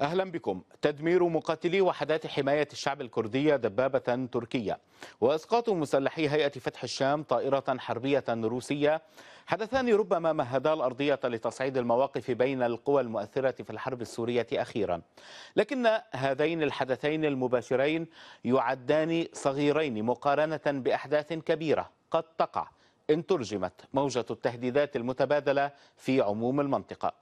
أهلا بكم تدمير مقاتلي وحدات حماية الشعب الكردية دبابة تركية وإسقاط مسلحي هيئة فتح الشام طائرة حربية روسية حدثان ربما مهدا الأرضية لتصعيد المواقف بين القوى المؤثرة في الحرب السورية أخيرا لكن هذين الحدثين المباشرين يعدان صغيرين مقارنة بأحداث كبيرة قد تقع إن ترجمت موجة التهديدات المتبادلة في عموم المنطقة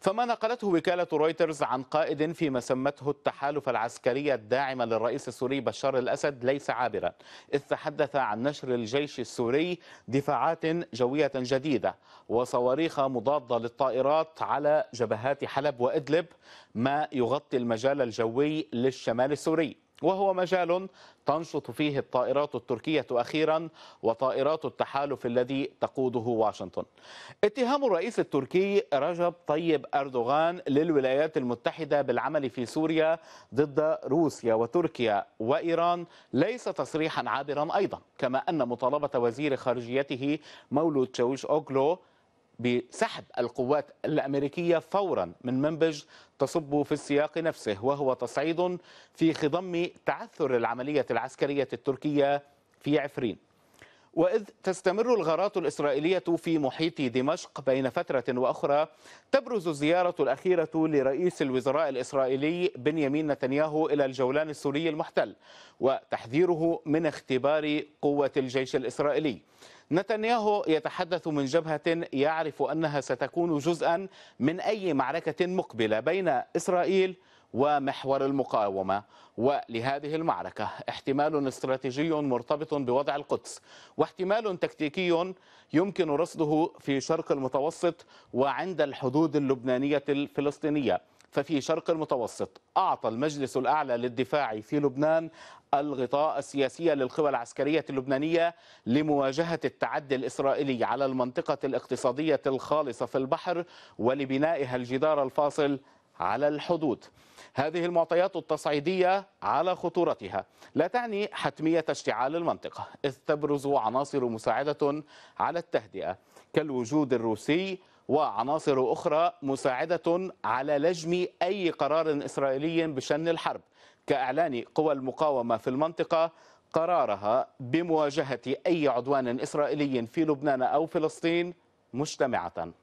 فما نقلته وكالة رويترز عن قائد فيما سمته التحالف العسكري الداعم للرئيس السوري بشار الأسد ليس عابرا إذ تحدث عن نشر الجيش السوري دفاعات جوية جديدة وصواريخ مضادة للطائرات على جبهات حلب وإدلب ما يغطي المجال الجوي للشمال السوري وهو مجال تنشط فيه الطائرات التركية أخيرا وطائرات التحالف الذي تقوده واشنطن اتهام الرئيس التركي رجب طيب أردوغان للولايات المتحدة بالعمل في سوريا ضد روسيا وتركيا وإيران ليس تصريحا عابرا أيضا كما أن مطالبة وزير خارجيته مولود تشاوش أوغلو بسحب القوات الأمريكية فورا من منبج تصب في السياق نفسه وهو تصعيد في خضم تعثر العملية العسكرية التركية في عفرين وإذ تستمر الغارات الإسرائيلية في محيط دمشق بين فترة وأخرى تبرز الزيارة الأخيرة لرئيس الوزراء الإسرائيلي بنيامين نتنياهو إلى الجولان السوري المحتل وتحذيره من اختبار قوة الجيش الإسرائيلي نتنياهو يتحدث من جبهة يعرف أنها ستكون جزءا من أي معركة مقبلة بين إسرائيل ومحور المقاومة ولهذه المعركة احتمال استراتيجي مرتبط بوضع القدس واحتمال تكتيكي يمكن رصده في شرق المتوسط وعند الحدود اللبنانية الفلسطينية ففي شرق المتوسط أعطى المجلس الأعلى للدفاع في لبنان الغطاء السياسي للقوى العسكرية اللبنانية لمواجهة التعدي الإسرائيلي على المنطقة الاقتصادية الخالصة في البحر ولبنائها الجدار الفاصل على الحدود هذه المعطيات التصعيدية على خطورتها لا تعني حتمية اشتعال المنطقة إذ تبرز عناصر مساعدة على التهدئة كالوجود الروسي وعناصر أخرى مساعدة على لجم أي قرار إسرائيلي بشن الحرب كإعلان قوى المقاومة في المنطقة قرارها بمواجهة أي عدوان إسرائيلي في لبنان أو فلسطين مجتمعة